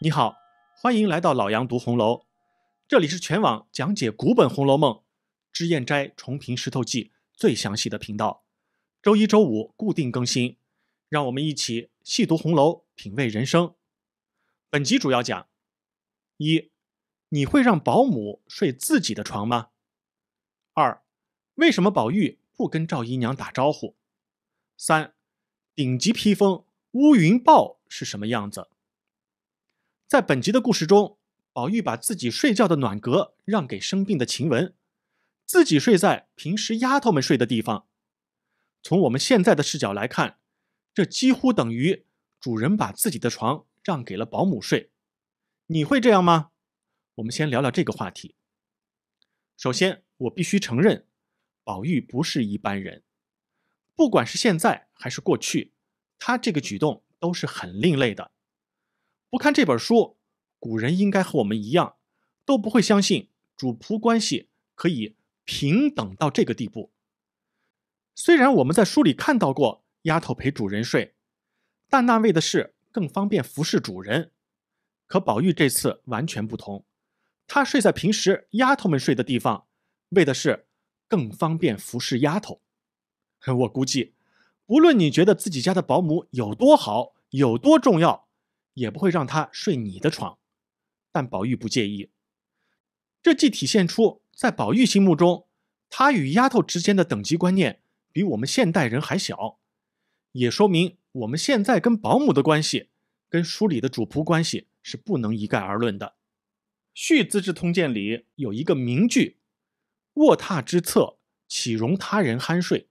你好，欢迎来到老杨读红楼，这里是全网讲解古本《红楼梦》脂砚斋重评《石头记》最详细的频道，周一周五固定更新，让我们一起细读红楼，品味人生。本集主要讲：一、你会让保姆睡自己的床吗？二、为什么宝玉不跟赵姨娘打招呼？三、顶级披风乌云豹是什么样子？在本集的故事中，宝玉把自己睡觉的暖阁让给生病的晴雯，自己睡在平时丫头们睡的地方。从我们现在的视角来看，这几乎等于主人把自己的床让给了保姆睡。你会这样吗？我们先聊聊这个话题。首先，我必须承认，宝玉不是一般人。不管是现在还是过去，他这个举动都是很另类的。不看这本书，古人应该和我们一样，都不会相信主仆关系可以平等到这个地步。虽然我们在书里看到过丫头陪主人睡，但那为的是更方便服侍主人。可宝玉这次完全不同，他睡在平时丫头们睡的地方，为的是更方便服侍丫头。我估计，无论你觉得自己家的保姆有多好，有多重要。也不会让他睡你的床，但宝玉不介意。这既体现出在宝玉心目中，他与丫头之间的等级观念比我们现代人还小，也说明我们现在跟保姆的关系，跟书里的主仆关系是不能一概而论的。续《资治通鉴》里有一个名句：“卧榻之侧，岂容他人酣睡？”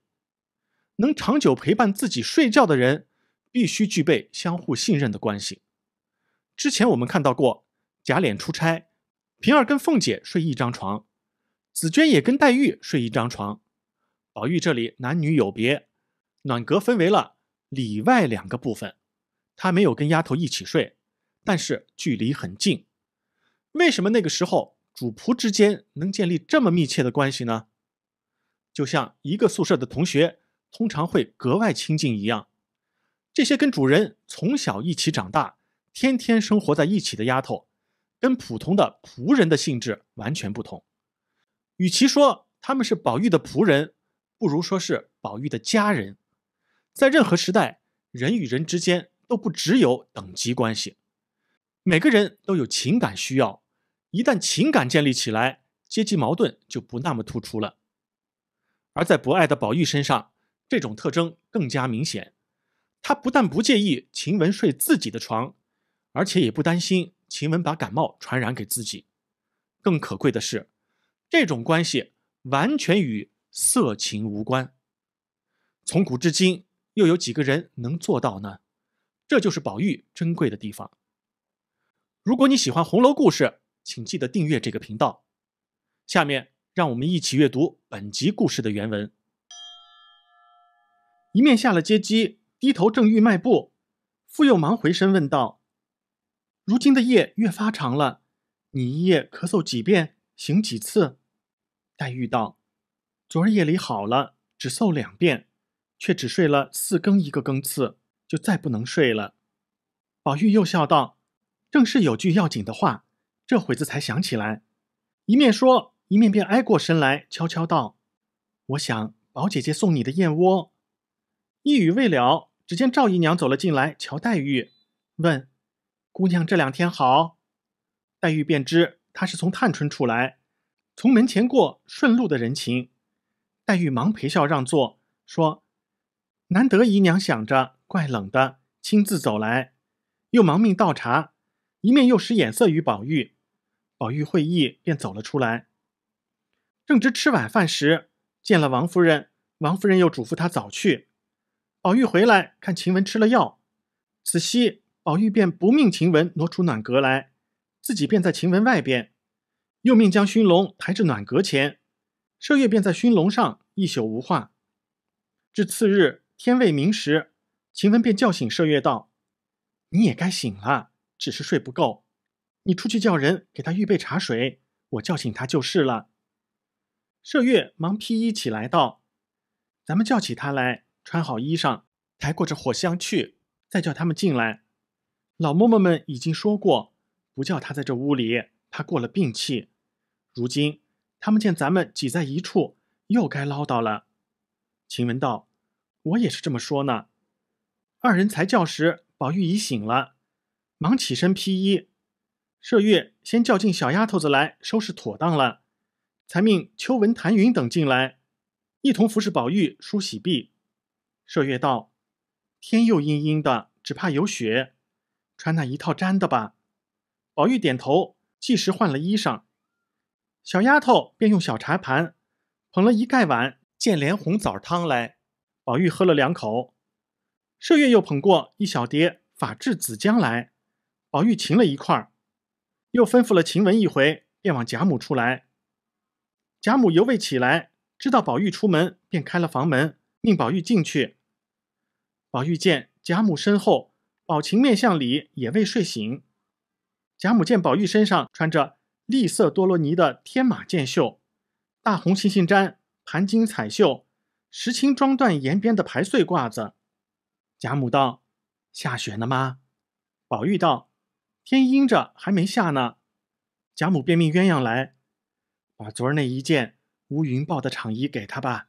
能长久陪伴自己睡觉的人，必须具备相互信任的关系。之前我们看到过贾琏出差，平儿跟凤姐睡一张床，紫娟也跟黛玉睡一张床。宝玉这里男女有别，暖阁分为了里外两个部分，他没有跟丫头一起睡，但是距离很近。为什么那个时候主仆之间能建立这么密切的关系呢？就像一个宿舍的同学通常会格外亲近一样，这些跟主人从小一起长大。天天生活在一起的丫头，跟普通的仆人的性质完全不同。与其说他们是宝玉的仆人，不如说是宝玉的家人。在任何时代，人与人之间都不只有等级关系，每个人都有情感需要。一旦情感建立起来，阶级矛盾就不那么突出了。而在博爱的宝玉身上，这种特征更加明显。他不但不介意晴雯睡自己的床。而且也不担心晴雯把感冒传染给自己。更可贵的是，这种关系完全与色情无关。从古至今，又有几个人能做到呢？这就是宝玉珍贵的地方。如果你喜欢红楼故事，请记得订阅这个频道。下面让我们一起阅读本集故事的原文。一面下了街机，低头正欲迈步，复又忙回身问道。如今的夜越发长了，你一夜咳嗽几遍，醒几次？黛玉道：“昨儿夜里好了，只嗽两遍，却只睡了四更一个更次，就再不能睡了。”宝玉又笑道：“正是有句要紧的话，这会子才想起来。”一面说，一面便挨过身来，悄悄道：“我想宝姐姐送你的燕窝。”一语未了，只见赵姨娘走了进来，瞧黛玉，问。姑娘这两天好，黛玉便知她是从探春出来，从门前过顺路的人情。黛玉忙陪笑让座，说：“难得姨娘想着，怪冷的，亲自走来，又忙命倒茶，一面又使眼色与宝玉。”宝玉会意，便走了出来。正值吃晚饭时，见了王夫人，王夫人又嘱咐她早去。宝玉回来，看晴雯吃了药，此希。宝玉便不命晴雯挪出暖阁来，自己便在晴雯外边，又命将熏笼抬至暖阁前，麝月便在熏笼上一宿无话。至次日天未明时，晴雯便叫醒麝月道：“你也该醒了，只是睡不够。你出去叫人给他预备茶水，我叫醒他就是了。”麝月忙披衣起来道：“咱们叫起他来，穿好衣裳，抬过这火箱去，再叫他们进来。”老嬷嬷们已经说过，不叫他在这屋里，她过了病气。如今他们见咱们挤在一处，又该唠叨了。晴雯道：“我也是这么说呢。”二人才叫时，宝玉已醒了，忙起身披衣。麝月先叫进小丫头子来收拾妥当了，才命秋文、谭云等进来，一同服侍宝玉梳洗毕。麝月道：“天又阴阴的，只怕有雪。”穿那一套粘的吧，宝玉点头，即时换了衣裳。小丫头便用小茶盘捧了一盖碗见莲红枣汤来，宝玉喝了两口。麝月又捧过一小碟法制子姜来，宝玉噙了一块儿，又吩咐了晴雯一回，便往贾母处来。贾母犹未起来，知道宝玉出门，便开了房门，命宝玉进去。宝玉见贾母身后。宝琴面向里也未睡醒，贾母见宝玉身上穿着栗色多罗尼的天马箭袖、大红星星毡盘金彩绣、石青装缎沿边的排穗褂子，贾母道：“下雪了吗？”宝玉道：“天阴着，还没下呢。”贾母便命鸳鸯来，把昨儿那一件乌云抱的长衣给他吧。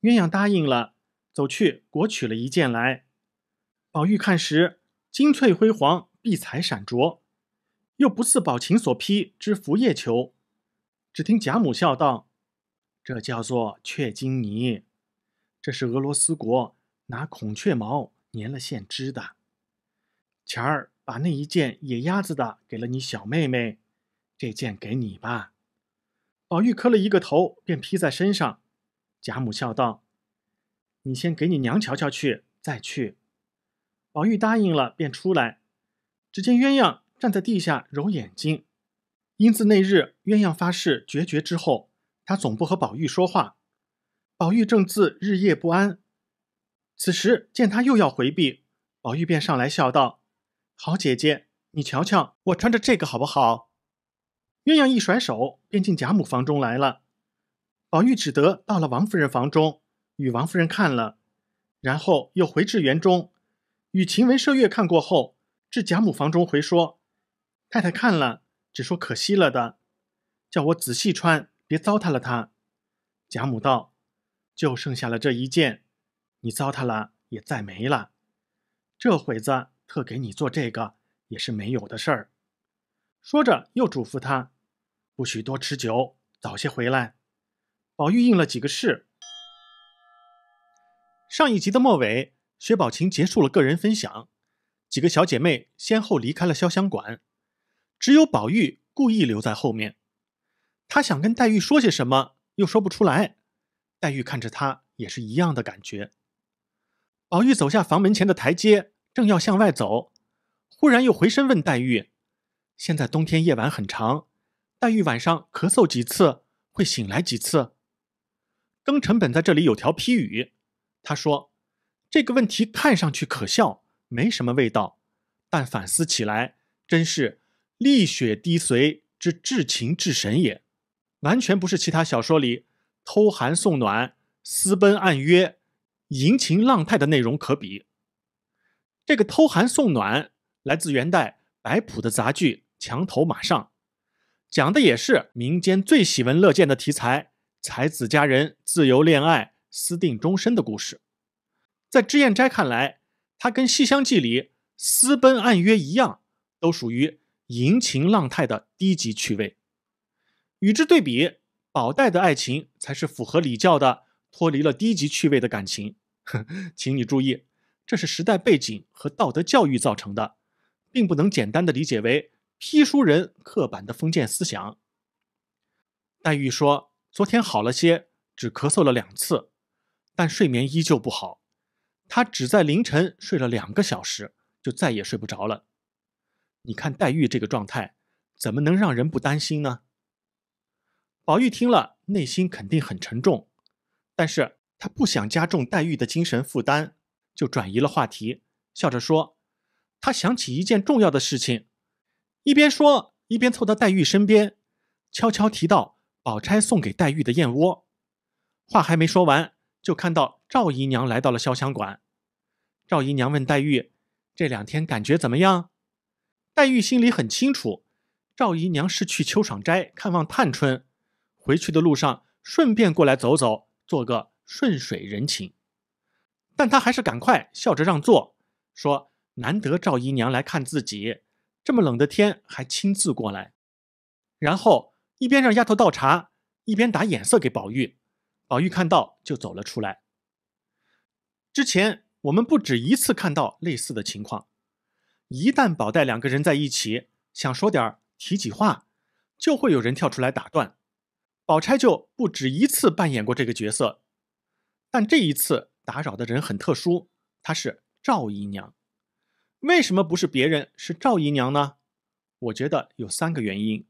鸳鸯答应了，走去果取了一件来。宝玉看时，金翠辉煌，碧彩闪灼，又不似宝琴所披之拂叶裘。只听贾母笑道：“这叫做雀金泥，这是俄罗斯国拿孔雀毛粘了线织的。前儿把那一件野鸭子的给了你小妹妹，这件给你吧。”宝玉磕了一个头，便披在身上。贾母笑道：“你先给你娘瞧瞧去，再去。”宝玉答应了，便出来。只见鸳鸯站在地下揉眼睛。因自那日鸳鸯发誓决绝之后，他总不和宝玉说话。宝玉正自日夜不安，此时见他又要回避，宝玉便上来笑道：“好姐姐，你瞧瞧我穿着这个好不好？”鸳鸯一甩手，便进贾母房中来了。宝玉只得到了王夫人房中，与王夫人看了，然后又回至园中。与晴雯射月看过后，至贾母房中回说：“太太看了，只说可惜了的，叫我仔细穿，别糟蹋了她。贾母道：“就剩下了这一件，你糟蹋了也再没了。这会子特给你做这个，也是没有的事儿。”说着又嘱咐他：“不许多吃酒，早些回来。”宝玉应了几个是。上一集的末尾。薛宝琴结束了个人分享，几个小姐妹先后离开了潇湘馆，只有宝玉故意留在后面。他想跟黛玉说些什么，又说不出来。黛玉看着她，也是一样的感觉。宝玉走下房门前的台阶，正要向外走，忽然又回身问黛玉：“现在冬天夜晚很长，黛玉晚上咳嗽几次，会醒来几次？”庚辰本在这里有条批语，他说。这个问题看上去可笑，没什么味道，但反思起来，真是力血滴髓之至情至神也，完全不是其他小说里偷寒送暖、私奔暗约、淫情浪态的内容可比。这个偷寒送暖来自元代白朴的杂剧《墙头马上》，讲的也是民间最喜闻乐见的题材——才子佳人自由恋爱、私定终身的故事。在脂砚斋看来，他跟《西厢记》里私奔暗约一样，都属于淫情浪态的低级趣味。与之对比，宝黛的爱情才是符合礼教的、脱离了低级趣味的感情。请你注意，这是时代背景和道德教育造成的，并不能简单的理解为批书人刻板的封建思想。黛玉说：“昨天好了些，只咳嗽了两次，但睡眠依旧不好。”他只在凌晨睡了两个小时，就再也睡不着了。你看黛玉这个状态，怎么能让人不担心呢？宝玉听了，内心肯定很沉重，但是他不想加重黛玉的精神负担，就转移了话题，笑着说：“他想起一件重要的事情。”一边说，一边凑到黛玉身边，悄悄提到宝钗送给黛玉的燕窝。话还没说完。就看到赵姨娘来到了潇湘馆。赵姨娘问黛玉：“这两天感觉怎么样？”黛玉心里很清楚，赵姨娘是去秋爽斋看望探春，回去的路上顺便过来走走，做个顺水人情。但她还是赶快笑着让座，说：“难得赵姨娘来看自己，这么冷的天还亲自过来。”然后一边让丫头倒茶，一边打眼色给宝玉。宝玉看到就走了出来。之前我们不止一次看到类似的情况，一旦宝黛两个人在一起，想说点儿体己话，就会有人跳出来打断。宝钗就不止一次扮演过这个角色，但这一次打扰的人很特殊，她是赵姨娘。为什么不是别人，是赵姨娘呢？我觉得有三个原因。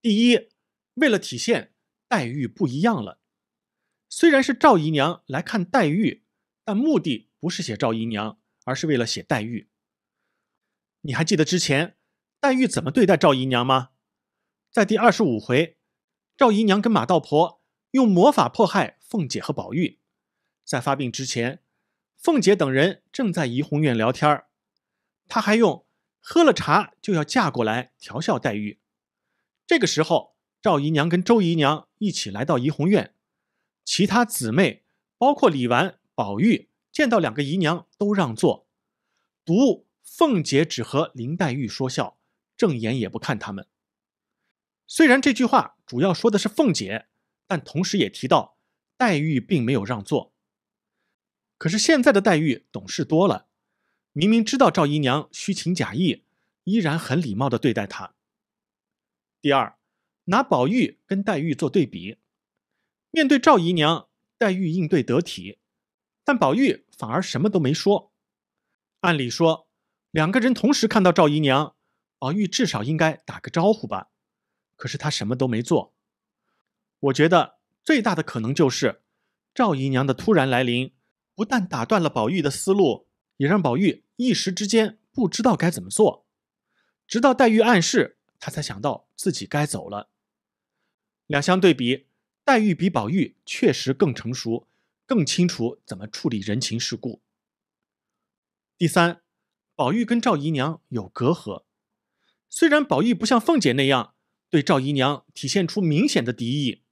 第一，为了体现黛玉不一样了。虽然是赵姨娘来看黛玉，但目的不是写赵姨娘，而是为了写黛玉。你还记得之前黛玉怎么对待赵姨娘吗？在第二十五回，赵姨娘跟马道婆用魔法迫害凤姐和宝玉。在发病之前，凤姐等人正在怡红院聊天儿，她还用喝了茶就要嫁过来调笑黛玉。这个时候，赵姨娘跟周姨娘一起来到怡红院。其他姊妹，包括李纨、宝玉，见到两个姨娘都让座，不，凤姐只和林黛玉说笑，正眼也不看他们。虽然这句话主要说的是凤姐，但同时也提到黛玉并没有让座。可是现在的黛玉懂事多了，明明知道赵姨娘虚情假意，依然很礼貌地对待她。第二，拿宝玉跟黛玉做对比。面对赵姨娘，黛玉应对得体，但宝玉反而什么都没说。按理说，两个人同时看到赵姨娘，宝玉至少应该打个招呼吧。可是他什么都没做。我觉得最大的可能就是，赵姨娘的突然来临，不但打断了宝玉的思路，也让宝玉一时之间不知道该怎么做。直到黛玉暗示，他才想到自己该走了。两相对比。黛玉比宝玉确实更成熟，更清楚怎么处理人情世故。第三，宝玉跟赵姨娘有隔阂，虽然宝玉不像凤姐那样对赵姨娘体现出明显的敌意，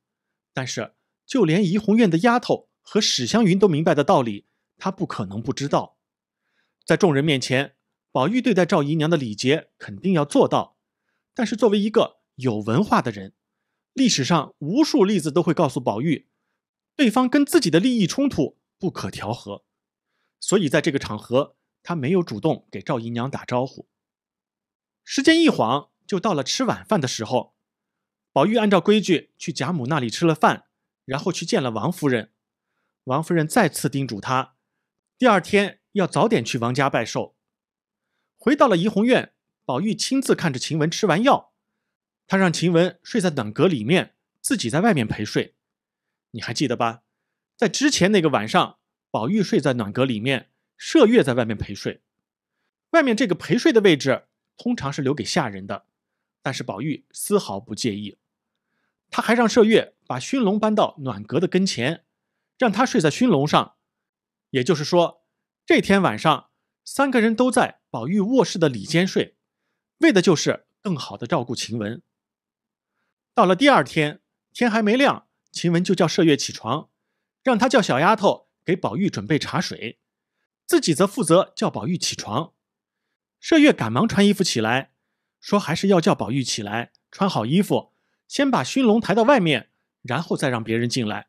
但是就连怡红院的丫头和史湘云都明白的道理，她不可能不知道。在众人面前，宝玉对待赵姨娘的礼节肯定要做到，但是作为一个有文化的人。历史上无数例子都会告诉宝玉，对方跟自己的利益冲突不可调和，所以在这个场合，他没有主动给赵姨娘打招呼。时间一晃就到了吃晚饭的时候，宝玉按照规矩去贾母那里吃了饭，然后去见了王夫人。王夫人再次叮嘱他，第二天要早点去王家拜寿。回到了怡红院，宝玉亲自看着晴雯吃完药。他让晴雯睡在暖阁里面，自己在外面陪睡，你还记得吧？在之前那个晚上，宝玉睡在暖阁里面，麝月在外面陪睡。外面这个陪睡的位置通常是留给下人的，但是宝玉丝毫不介意。他还让麝月把熏笼搬到暖阁的跟前，让他睡在熏笼上。也就是说，这天晚上三个人都在宝玉卧室的里间睡，为的就是更好的照顾晴雯。到了第二天，天还没亮，晴雯就叫麝月起床，让她叫小丫头给宝玉准备茶水，自己则负责叫宝玉起床。麝月赶忙穿衣服起来，说还是要叫宝玉起来，穿好衣服，先把熏笼抬到外面，然后再让别人进来。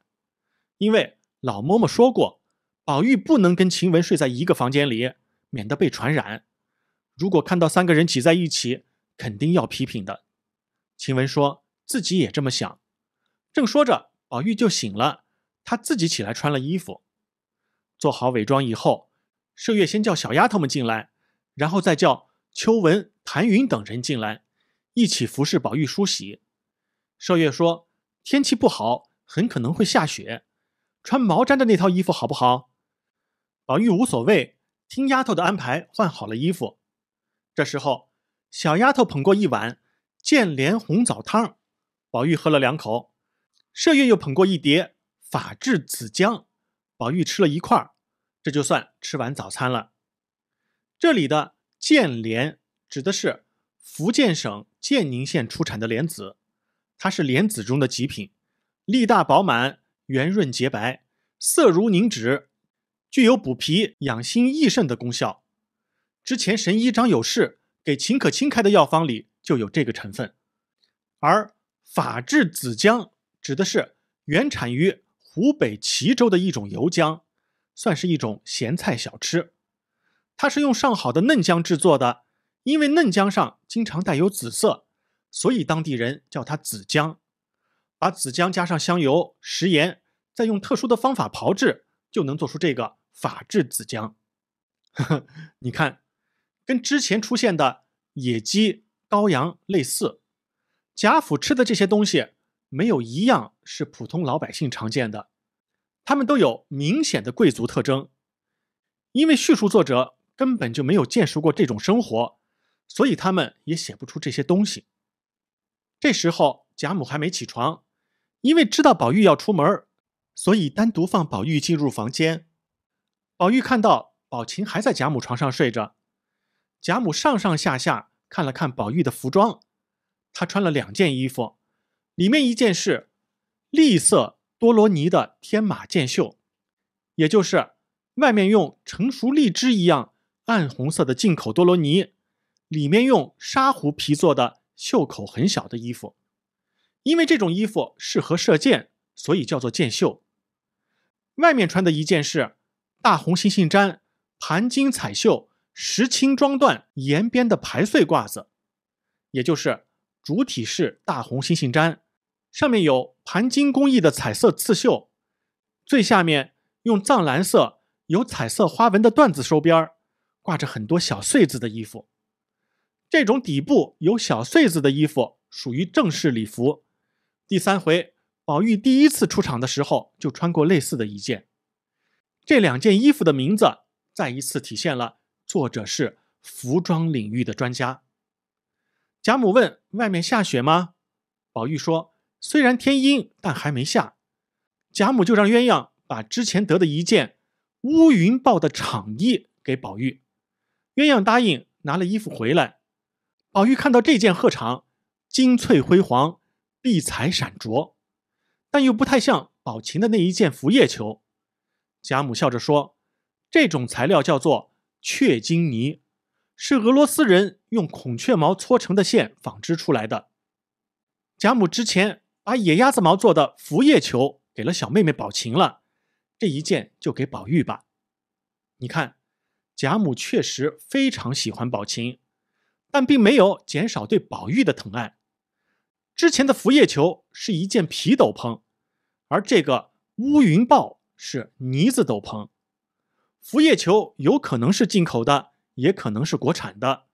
因为老嬷嬷说过，宝玉不能跟晴雯睡在一个房间里，免得被传染。如果看到三个人挤在一起，肯定要批评的。晴雯说。自己也这么想。正说着，宝玉就醒了。他自己起来穿了衣服，做好伪装以后，麝月先叫小丫头们进来，然后再叫秋纹、谭云等人进来，一起服侍宝玉梳洗。麝月说：“天气不好，很可能会下雪，穿毛毡的那套衣服好不好？”宝玉无所谓，听丫头的安排，换好了衣服。这时候，小丫头捧过一碗健莲红枣汤宝玉喝了两口，麝月又捧过一碟法制子姜，宝玉吃了一块儿，这就算吃完早餐了。这里的建莲指的是福建省建宁县出产的莲子，它是莲子中的极品，粒大饱满、圆润洁白、色如凝脂，具有补脾养心益肾的功效。之前神医张有事给秦可卿开的药方里就有这个成分，而。法制子姜指的是原产于湖北蕲州的一种油姜，算是一种咸菜小吃。它是用上好的嫩姜制作的，因为嫩姜上经常带有紫色，所以当地人叫它紫姜。把紫姜加上香油、食盐，再用特殊的方法炮制，就能做出这个法制紫姜。呵呵，你看，跟之前出现的野鸡、羔羊类似。贾府吃的这些东西，没有一样是普通老百姓常见的，他们都有明显的贵族特征。因为叙述作者根本就没有见识过这种生活，所以他们也写不出这些东西。这时候，贾母还没起床，因为知道宝玉要出门，所以单独放宝玉进入房间。宝玉看到宝琴还在贾母床上睡着，贾母上上下下看了看宝玉的服装。他穿了两件衣服，里面一件是栗色多罗尼的天马剑袖，也就是外面用成熟荔枝一样暗红色的进口多罗尼，里面用沙狐皮做的袖口很小的衣服，因为这种衣服适合射箭，所以叫做箭袖。外面穿的一件是大红猩猩毡盘金彩绣石青装缎沿边的排穗褂子，也就是。主体是大红星星毡，上面有盘金工艺的彩色刺绣，最下面用藏蓝色有彩色花纹的缎子收边儿，挂着很多小穗子的衣服。这种底部有小穗子的衣服属于正式礼服。第三回宝玉第一次出场的时候就穿过类似的一件。这两件衣服的名字再一次体现了作者是服装领域的专家。贾母问：“外面下雪吗？”宝玉说：“虽然天阴，但还没下。”贾母就让鸳鸯把之前得的一件乌云豹的氅衣给宝玉。鸳鸯答应拿了衣服回来。宝玉看到这件鹤氅，金翠辉煌，碧彩闪灼，但又不太像宝琴的那一件拂叶裘。贾母笑着说：“这种材料叫做雀金泥。”是俄罗斯人用孔雀毛搓成的线纺织出来的。贾母之前把野鸭子毛做的福叶球给了小妹妹宝琴了，这一件就给宝玉吧。你看，贾母确实非常喜欢宝琴，但并没有减少对宝玉的疼爱。之前的福叶球是一件皮斗篷，而这个乌云豹是呢子斗篷。福叶球有可能是进口的。也可能是国产的，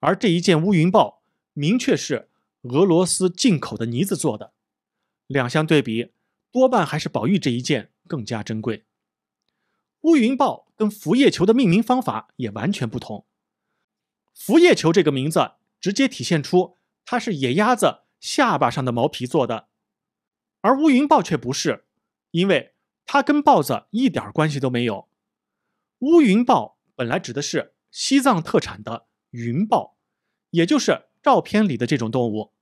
而这一件乌云豹明确是俄罗斯进口的呢子做的。两相对比，多半还是宝玉这一件更加珍贵。乌云豹跟福叶球的命名方法也完全不同。福叶球这个名字直接体现出它是野鸭子下巴上的毛皮做的，而乌云豹却不是，因为它跟豹子一点关系都没有。乌云豹本来指的是。西藏特产的云豹，也就是照片里的这种动物。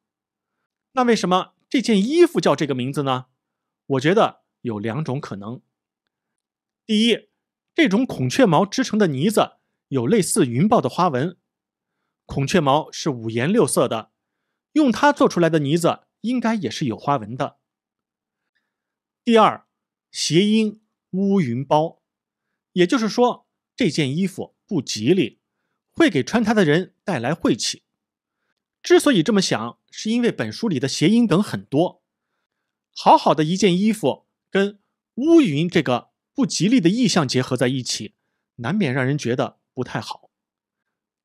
那为什么这件衣服叫这个名字呢？我觉得有两种可能。第一，这种孔雀毛织成的呢子有类似云豹的花纹。孔雀毛是五颜六色的，用它做出来的呢子应该也是有花纹的。第二，谐音乌云包，也就是说这件衣服。不吉利，会给穿它的人带来晦气。之所以这么想，是因为本书里的谐音梗很多。好好的一件衣服，跟乌云这个不吉利的意象结合在一起，难免让人觉得不太好。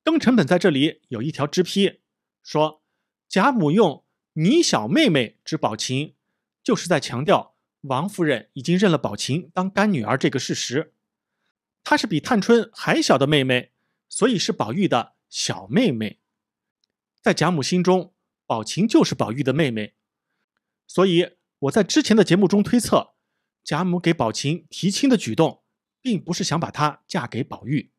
庚辰本在这里有一条支批，说贾母用“你小妹妹”指宝琴，就是在强调王夫人已经认了宝琴当干女儿这个事实。她是比探春还小的妹妹，所以是宝玉的小妹妹。在贾母心中，宝琴就是宝玉的妹妹，所以我在之前的节目中推测，贾母给宝琴提亲的举动，并不是想把她嫁给宝玉。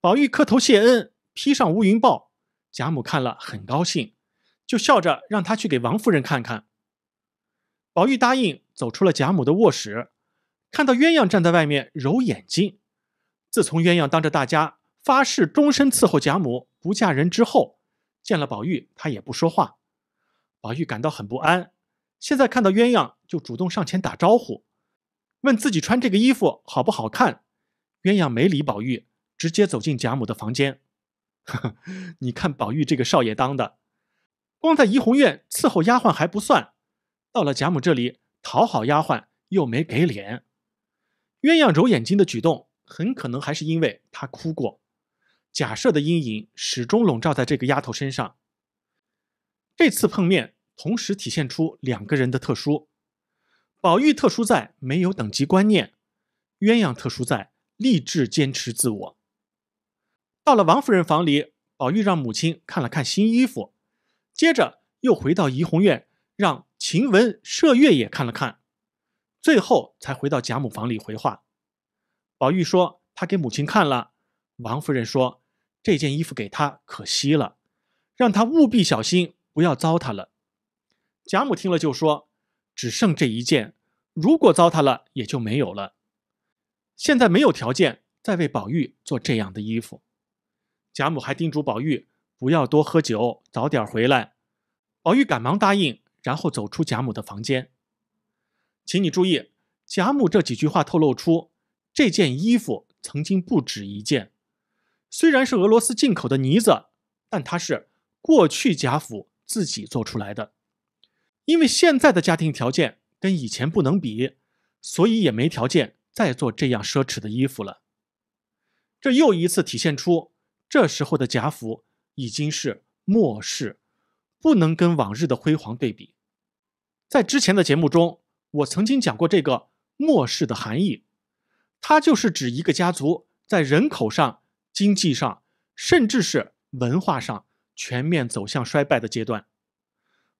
宝玉磕头谢恩，披上乌云豹，贾母看了很高兴，就笑着让他去给王夫人看看。宝玉答应，走出了贾母的卧室。看到鸳鸯站在外面揉眼睛，自从鸳鸯当着大家发誓终身伺候贾母不嫁人之后，见了宝玉他也不说话，宝玉感到很不安。现在看到鸳鸯，就主动上前打招呼，问自己穿这个衣服好不好看。鸳鸯没理宝玉，直接走进贾母的房间。呵呵，你看宝玉这个少爷当的，光在怡红院伺候丫鬟还不算，到了贾母这里讨好丫鬟又没给脸。鸳鸯揉眼睛的举动，很可能还是因为她哭过。假设的阴影始终笼罩在这个丫头身上。这次碰面，同时体现出两个人的特殊：宝玉特殊在没有等级观念，鸳鸯特殊在励志坚持自我。到了王夫人房里，宝玉让母亲看了看新衣服，接着又回到怡红院，让晴雯、麝月也看了看。最后才回到贾母房里回话，宝玉说：“他给母亲看了。”王夫人说：“这件衣服给他，可惜了，让他务必小心，不要糟蹋了。”贾母听了就说：“只剩这一件，如果糟蹋了，也就没有了。现在没有条件再为宝玉做这样的衣服。”贾母还叮嘱宝玉不要多喝酒，早点回来。宝玉赶忙答应，然后走出贾母的房间。请你注意，贾母这几句话透露出，这件衣服曾经不止一件。虽然是俄罗斯进口的呢子，但它是过去贾府自己做出来的。因为现在的家庭条件跟以前不能比，所以也没条件再做这样奢侈的衣服了。这又一次体现出，这时候的贾府已经是末世，不能跟往日的辉煌对比。在之前的节目中。我曾经讲过这个末世的含义，它就是指一个家族在人口上、经济上，甚至是文化上全面走向衰败的阶段。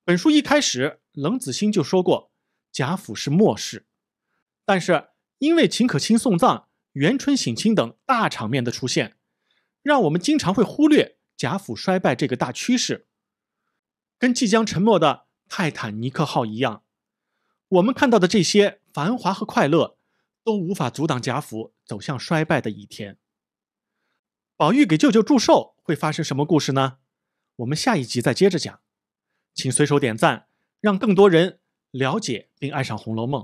本书一开始，冷子兴就说过贾府是末世，但是因为秦可卿送葬、元春省亲等大场面的出现，让我们经常会忽略贾府衰败这个大趋势，跟即将沉没的泰坦尼克号一样。我们看到的这些繁华和快乐，都无法阻挡贾府走向衰败的一天。宝玉给舅舅祝寿会发生什么故事呢？我们下一集再接着讲，请随手点赞，让更多人了解并爱上《红楼梦》。